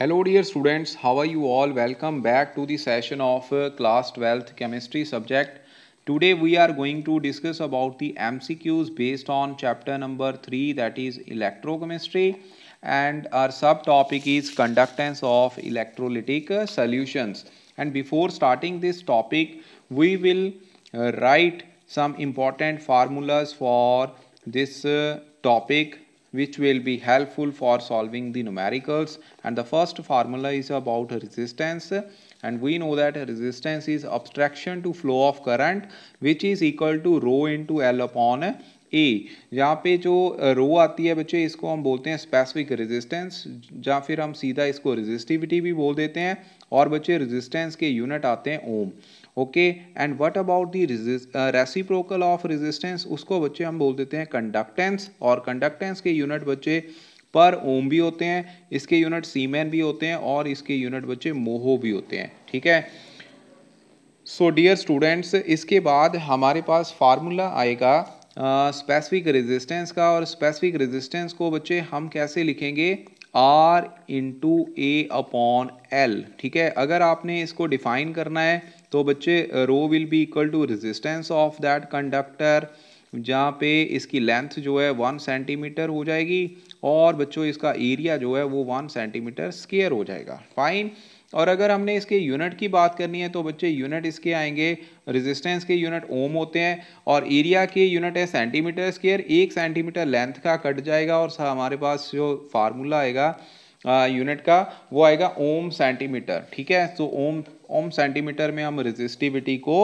Hello dear students, how are you all? Welcome back to the session of uh, class 12th chemistry subject. Today we are going to discuss about the MCQs based on chapter number 3 that is electrochemistry and our subtopic is conductance of electrolytic uh, solutions. And before starting this topic, we will uh, write some important formulas for this uh, topic which will be helpful for solving the numericals and the first formula is about resistance and we know that resistance is obstruction to flow of current which is equal to rho into L upon ए यहाँ पे जो रो आती है बच्चे इसको हम बोलते हैं स्पेसिफिक रेजिस्टेंस या फिर हम सीधा इसको रेजिस्टिविटी भी बोल देते हैं और बच्चे रेजिस्टेंस के यूनिट आते हैं ohm okay and what about the reciprocal of resistance उसको बच्चे हम बोल देते हैं कंडक्टेंस और कंडक्टेंस के यूनिट बच्चे पर ओम भी होते हैं इसके यूनिट सीमेन भी होते हैं और इसके यूनिट बच्चे मोहो भी होते हैं ठीक है सो डियर स्टूडेंट्स इसके बाद हमारे पास फार्मूला आएगा स्पेसिफिक uh, रेजिस्टेंस का और स्पेसिफिक रेजिस्टेंस को बच्चे हम कैसे लिखेंगे R into A upon L ठीक है अगर आपने इसको डिफाइन करना है तो बच्चे rho will be equal to resistance of that conductor जहाँ पे इसकी लेंथ जो है वन सेंटीमीटर हो जाएगी और बच्चों इसका एरिया जो है वो वन सेंटीमीटर स्केयर हो जाएगा फाइन और अगर हमने इसके यूनिट की बात करनी है तो बच्चे यूनिट इसके आएंगे रेजिस्टेंस के यूनिट ओम होते हैं और एरिया के यूनिट है सेंटीमीटर स्केयर एक सेंटीमीटर लेंथ का कट जाएगा और हमारे पास जो फार्मूला आएगा यूनिट का वो आएगा ओम सेंटीमीटर ठीक है तो ओम ओम सेंटीमीटर में हम रेजिस्टिविटी को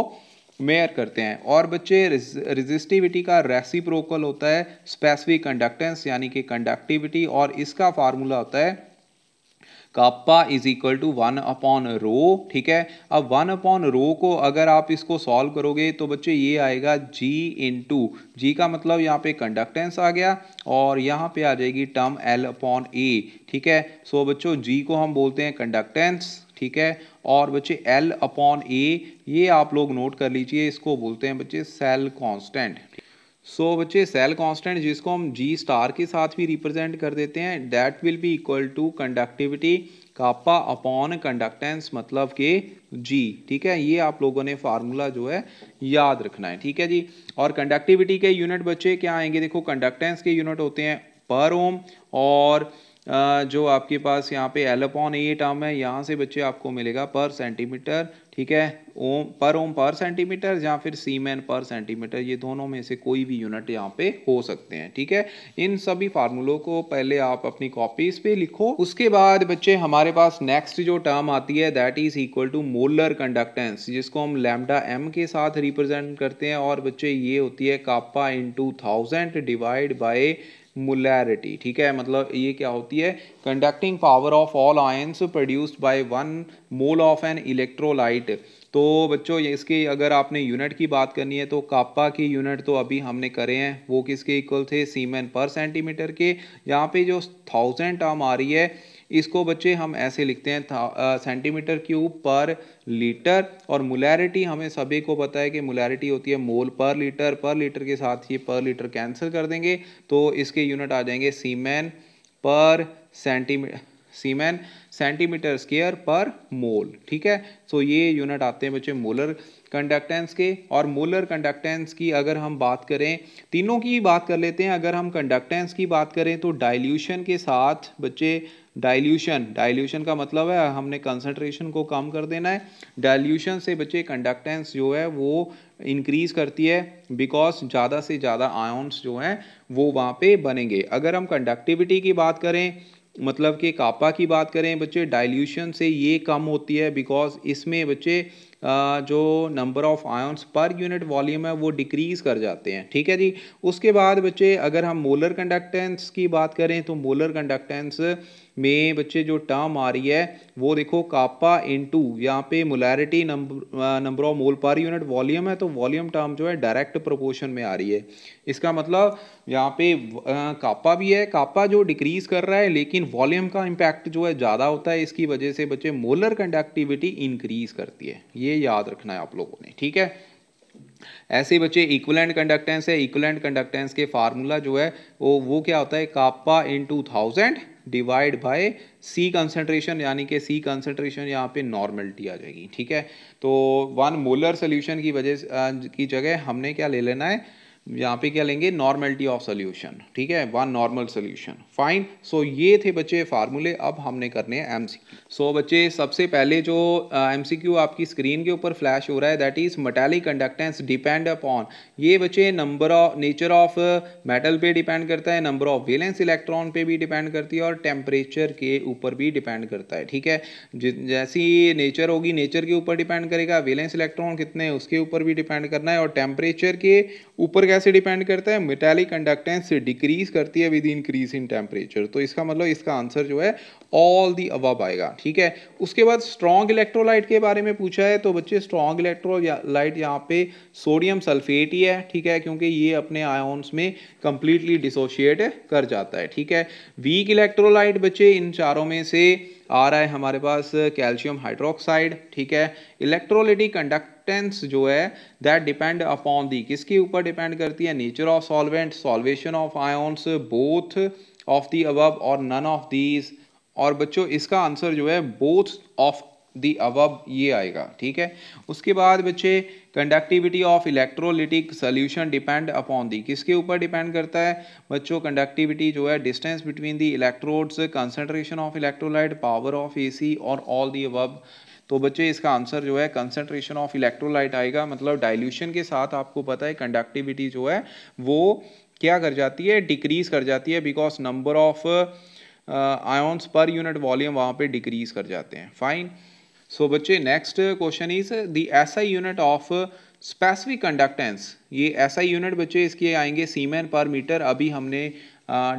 मेयर करते हैं और बच्चे रेजिस्टिविटी का रेसिप्रोकल होता है स्पेसिफिक कंडक्टेंस यानी कि कंडक्टिविटी और इसका फार्मूला होता है kappa is equal to one upon rho ठीक है अब वन अपॉन रो को अगर आप इसको सॉल्व करोगे तो बच्चे ये आएगा जी इन टू जी का मतलब यहाँ पे कंडक्टेंस आ गया और यहाँ पे आ जाएगी टर्म एल अपॉन ए ठीक है सो बच्चों जी को हम बोलते हैं कंडक्टेंस ठीक है और बच्चे एल अपॉन ए ये आप लोग नोट कर लीजिए इसको बोलते हैं बच्चे सेल कॉन्स्टेंट सो so, बच्चे सेल कांस्टेंट जिसको हम जी स्टार के साथ भी रिप्रेजेंट कर देते हैं that will be equal to conductivity kappa upon conductance मतलब के जी ठीक है ये आप लोगों ने फार्मूला जो है याद रखना है ठीक है जी और कंडक्टिविटी के यूनिट बच्चे क्या आएंगे देखो कंडक्टेंस के यूनिट होते हैं पर ओम और जो आपके पास यहाँ पे एल अपॉन ए टर्म है यहाँ से बच्चे आपको मिलेगा पर सेंटीमीटर ठीक है ओम पर ओम पर सेंटीमीटर या फिर सीमेन पर सेंटीमीटर ये दोनों में से कोई भी यूनिट यहाँ पे हो सकते हैं ठीक है इन सभी फार्मूलों को पहले आप अपनी कॉपीज पे लिखो उसके बाद बच्चे हमारे पास नेक्स्ट जो टर्म आती है that is equal to molar conductance जिसको हम लैमडा एम के साथ रिप्रेजेंट करते हैं और बच्चे ये होती है kappa two thousand divide by molarity ठीक है मतलब ये क्या होती है conducting power of all ions produced by one mole of an electrolyte तो बच्चों ये अगर आपने यूनिट की बात करनी है तो कापा की यूनिट तो अभी हमने करे हैं वो किसके इक्वल थे सीमेन पर सेंटीमीटर के यहाँ पे जो थाउजेंड टर्म आ रही है इसको बच्चे हम ऐसे लिखते हैं सेंटीमीटर क्यूब पर लीटर और मुलैरिटी हमें सभी को पता है कि मुलैरिटी होती है मोल पर लीटर पर लीटर के साथ ये पर लीटर कैंसिल कर देंगे तो इसके यूनिट आ जाएंगे सीमेन पर सेंटीमीटर सीमेन सेंटीमीटर स्केयर पर मोल ठीक है सो so ये यूनिट आते हैं बच्चे मोलर कंडक्टेंस के और मोलर कंडक्टेंस की अगर हम बात करें तीनों की बात कर लेते हैं अगर हम कंडक्टेंस की बात करें तो डाइल्यूशन के साथ बच्चे डाइल्यूशन डाइल्यूशन का मतलब है हमने कंसंट्रेशन को कम कर देना है डाइल्यूशन से बच्चे कंडक्टेंस जो है वो इंक्रीज करती है बिकॉज ज़्यादा से ज़्यादा आयोन्स जो हैं वो वहाँ पे बनेंगे अगर हम कंडक्टिविटी की बात करें मतलब कि कापा की बात करें बच्चे डाइल्यूशन से ये कम होती है बिकॉज इसमें बच्चे जो number of ions per unit volume है वो डिक्रीज कर जाते हैं ठीक है जी उसके बाद बच्चे अगर हम मोलर कंडक्टेंस की बात करें तो मोलर कंडक्टेंस में बच्चे जो टर्म आ रही है वो देखो कापा इनटू यहाँ पे molarity number number of mole per unit volume है तो वॉल्यूम टर्म जो है डायरेक्ट प्रोपोर्शन में आ रही है इसका मतलब यहाँ पे कापा भी है कापा जो डिक्रीज कर रहा है लेकिन वॉल्यूम का इम्पैक्ट जो है ज़्यादा होता है इसकी वजह से बच्चे मोलर कंडक्टिविटी इंक्रीज करती है ये ये याद रखना है आप लोगों ने ठीक है ऐसे बच्चे इक्वलेंट कंडक्टेंस है इक्वलेंट कंडक्टेंस के फार्मूला जो है वो वो क्या होता है kappa into thousand divide by C concentration यानी कि सी कंसेंट्रेशन यहाँ पे नॉर्मलिटी आ जाएगी ठीक है तो वन मोलर सोल्यूशन की वजह की जगह हमने क्या ले लेना है यहाँ पे क्या लेंगे नॉर्मेलिटी ऑफ सोल्यूशन ठीक है one normal solution fine so ये थे बच्चे फार्मूले अब हमने करने हैं एम सो बच्चे सबसे पहले जो एम uh, क्यू आपकी स्क्रीन के ऊपर फ्लैश हो रहा है that is metallic conductance depend upon ये बच्चे number of nature of metal पे डिपेंड करता है नंबर ऑफ वेलेंस इलेक्ट्रॉन पे भी डिपेंड करती है और टेम्परेचर के ऊपर भी डिपेंड करता है ठीक है जैसी नेचर होगी नेचर के ऊपर डिपेंड करेगा वेलेंस इलेक्ट्रॉन कितने उसके ऊपर भी डिपेंड करना है और टेम्परेचर के ऊपर कैसे डिपेंड करता है मेटेलिक कंडक्टेंस डिक्रीज करती है विद इंक्रीज इन टेम्परेचर तो इसका मतलब इसका आंसर जो है ऑल दी अवब आएगा ठीक है उसके बाद स्ट्रॉन्ग इलेक्ट्रोलाइट के बारे में पूछा है तो बच्चे स्ट्रॉन्ग इलेक्ट्रोलाइट यहाँ पे सोडियम सल्फेट ही है ठीक है क्योंकि ये अपने आयोन्स में कंप्लीटली डिसोशिएट कर जाता है ठीक है वीक इलेक्ट्रोलाइट बच्चे इन चारों में से आ रहा है हमारे पास कैल्शियम हाइड्रोक्साइड ठीक है इलेक्ट्रोलिटिक कंडक्ट एक्सेप्टेंस जो है दैट डिपेंड अपॉन दी किसके ऊपर डिपेंड करती है nature of solvent solvation of ions both of the above और नन ऑफ दीज और बच्चों इसका आंसर जो है बोथ ऑफ दी अवब ये आएगा ठीक है उसके बाद बच्चे conductivity of electrolytic solution depend upon the किसके ऊपर डिपेंड करता है बच्चों कंडक्टिविटी जो है distance between the electrodes concentration of electrolyte power of C और ऑल दी अवब तो बच्चे इसका आंसर जो है कंसनट्रेशन ऑफ इलेक्ट्रोलाइट आएगा मतलब डाइल्यूशन के साथ आपको पता है कंडक्टिविटी जो है वो क्या कर जाती है डिक्रीज कर जाती है because number of ions per unit volume वहाँ पे डिक्रीज कर जाते हैं फाइन सो बच्चे next question is the S I unit of specific conductance ये एसआई यूनिट बच्चे इसके आएंगे सीमेन पर मीटर अभी हमने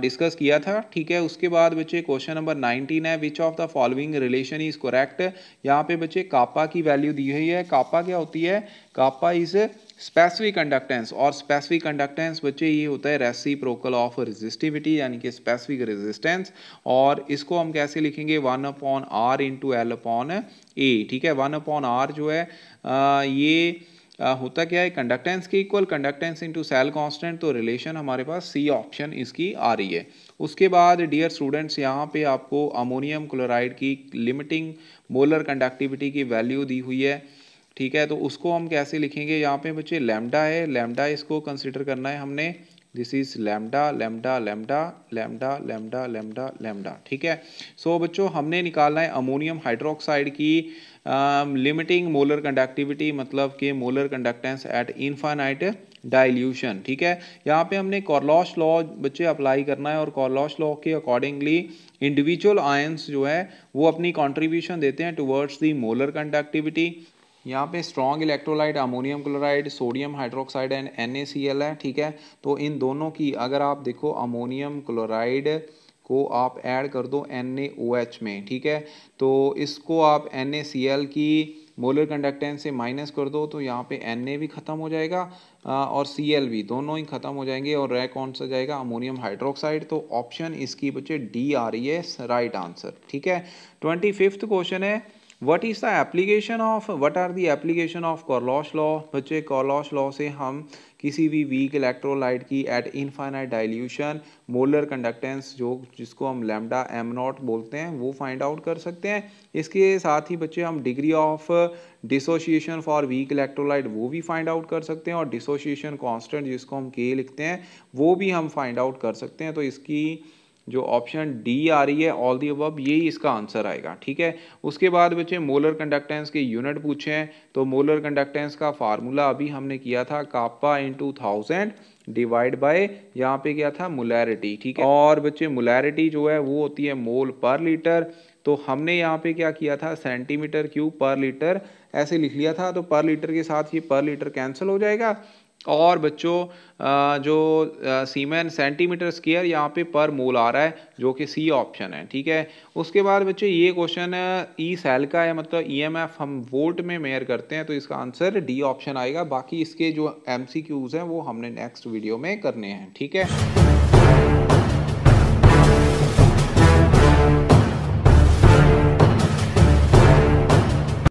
डिस्कस uh, किया था ठीक है उसके बाद बच्चे क्वेश्चन नंबर नाइनटीन है which of the following relation is correct यहाँ पे बच्चे कापा की वैल्यू दी हुई है कापा क्या होती है कापा इज़ स्पेसिफिक कंडक्टेंस और स्पेसिफिक कंडक्टेंस बच्चे ये होता है रेसी प्रोकल ऑफ रेजिस्टिविटी यानी कि स्पेसिफिक रेजिस्टेंस और इसको हम कैसे लिखेंगे one upon R into L upon A ठीक है वन अपॉन आर जो है आ, ये आ, होता क्या है कंडक्टेंस के equal conductance into cell constant तो रिलेशन हमारे पास सी ऑप्शन इसकी आ रही है उसके बाद डियर स्टूडेंट्स यहाँ पे आपको अमोनियम क्लोराइड की लिमिटिंग मोलर कंडक्टिविटी की वैल्यू दी हुई है ठीक है तो उसको हम कैसे लिखेंगे यहाँ पे बच्चे लेमडा है लेमडा इसको कंसिडर करना है हमने this is lambda lambda lambda lambda lambda lambda lambda ठीक है सो so, बच्चों हमने निकालना है अमोनियम हाइड्रोक्साइड की लिमिटिंग मोलर कंडक्टिविटी मतलब कि molar conductance at infinite dilution ठीक है यहाँ पे हमने कॉर्लॉश लॉ बच्चे अप्लाई करना है और कॉर्लॉश लॉ के अकॉर्डिंगली इंडिविजुअल आयंस जो है वो अपनी कंट्रीब्यूशन देते हैं टुवर्ड्स दी मोलर कंडक्टिविटी यहाँ पे strong electrolyte ammonium chloride sodium hydroxide and an है ठीक है तो इन दोनों की अगर आप देखो अमोनियम क्लोराइड को आप ऐड कर दो एच में ठीक है तो इसको आप एल की मोलर कंडक्टेंस से माइनस कर दो तो यहाँ पे ए भी ख़त्म हो जाएगा और एल भी दोनों ही ख़त्म हो जाएंगे और रह कौन सा जाएगा अमोनियम हाइड्रोक्साइड तो ऑप्शन इसकी बच्चे डी आ रही है राइट आंसर ठीक है ट्वेंटी फिफ्थ क्वेश्चन है what is the application of what are the application of Kohlrausch law बच्चे कॉलॉश लॉ से हम किसी भी वीक इलेक्ट्रोलाइट की at infinite dilution molar conductance जो जिसको हम लेमडा एम नॉट बोलते हैं वो फाइंड आउट कर सकते हैं इसके साथ ही बच्चे हम degree of dissociation for weak electrolyte वो भी फाइंड आउट कर सकते हैं और डिसोशिएशन कॉन्स्टेंट जिसको हम के लिखते हैं वो भी हम फाइंड आउट कर सकते हैं तो इसकी जो ऑप्शन डी आ रही है ऑल दी अब यही इसका आंसर आएगा ठीक है उसके बाद बच्चे मोलर कंडक्टेंस के यूनिट पूछे हैं तो मोलर कंडक्टेंस का फार्मूला अभी हमने किया था kappa two thousand divide by यहाँ पे क्या था मोलैरिटी ठीक है और बच्चे मोलैरिटी जो है वो होती है मोल पर लीटर तो हमने यहाँ पे क्या किया था सेंटीमीटर क्यूब पर लीटर ऐसे लिख लिया था तो पर लीटर के साथ ये पर लीटर कैंसिल हो जाएगा और बच्चों जो सीमेन सेंटीमीटर स्केयर यहाँ पे पर मोल आ रहा है जो कि सी ऑप्शन है ठीक है उसके बाद बच्चों ये क्वेश्चन ई सेल का है मतलब ईएमएफ e हम वोल्ट में मेयर करते हैं तो इसका आंसर डी ऑप्शन आएगा बाकी इसके जो एमसीक्यूज हैं वो हमने नेक्स्ट वीडियो में करने हैं ठीक है